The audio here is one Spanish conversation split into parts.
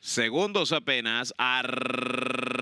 segundos apenas. Arr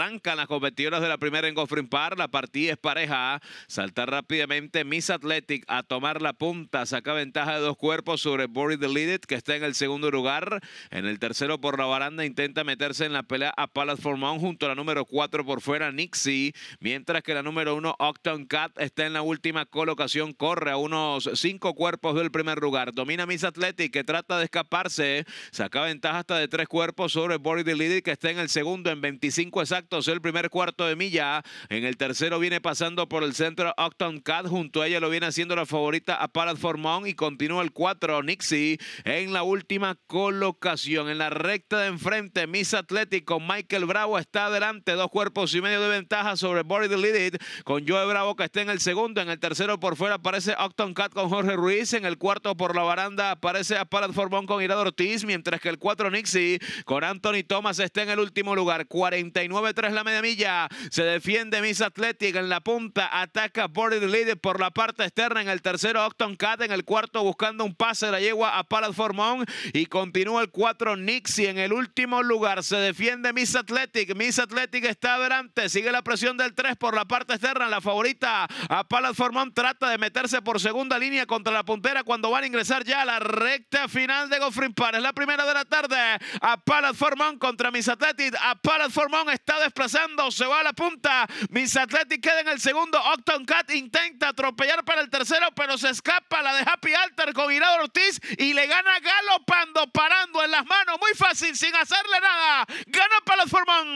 Arrancan las competidoras de la primera en Goffrin Par. La partida es pareja Salta rápidamente Miss Athletic a tomar la punta. Saca ventaja de dos cuerpos sobre Boris Deleted, que está en el segundo lugar. En el tercero por la baranda intenta meterse en la pelea a Palace for junto a la número cuatro por fuera Nixie. Mientras que la número uno, Octon Cat está en la última colocación. Corre a unos cinco cuerpos del primer lugar. Domina Miss Athletic que trata de escaparse. Saca ventaja hasta de tres cuerpos sobre Boris Deleted, que está en el segundo en 25 exactos el primer cuarto de milla. En el tercero viene pasando por el centro Octon Cat. Junto a ella lo viene haciendo la favorita a Parad Formón y continúa el cuatro Nixie en la última colocación. En la recta de enfrente, Miss Atlético, Michael Bravo está adelante. Dos cuerpos y medio de ventaja sobre Body Deleted con Joe Bravo que está en el segundo. En el tercero por fuera aparece Octon Cat con Jorge Ruiz. En el cuarto por la baranda aparece a Parad Formón con Irado Ortiz. Mientras que el 4 Nixie con Anthony Thomas está en el último lugar. 49 es la media milla. Se defiende Miss Athletic en la punta. Ataca Bored Lady por la parte externa. En el tercero, Octon Cat. En el cuarto, buscando un pase de la yegua a Palad Formón. Y continúa el 4 Nixie en el último lugar. Se defiende Miss Athletic. Miss Athletic está adelante. Sigue la presión del 3 por la parte externa. La favorita a Palaformón trata de meterse por segunda línea contra la puntera cuando van a ingresar ya a la recta final de Goffrin Park, Es la primera de la tarde. A Palaformón contra Miss Athletic. A Palad está de desplazando, se va a la punta. Miss Athletic queda en el segundo. Octon Cat intenta atropellar para el tercero, pero se escapa la de Happy Alter con Irado Ortiz y le gana galopando, parando en las manos. Muy fácil, sin hacerle nada. Gana para Forman.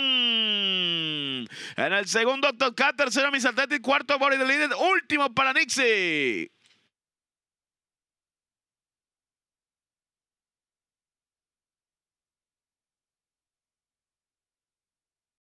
En el segundo Octon Cat, tercero Miss Athletic, cuarto Body de Leader, último para Nixie.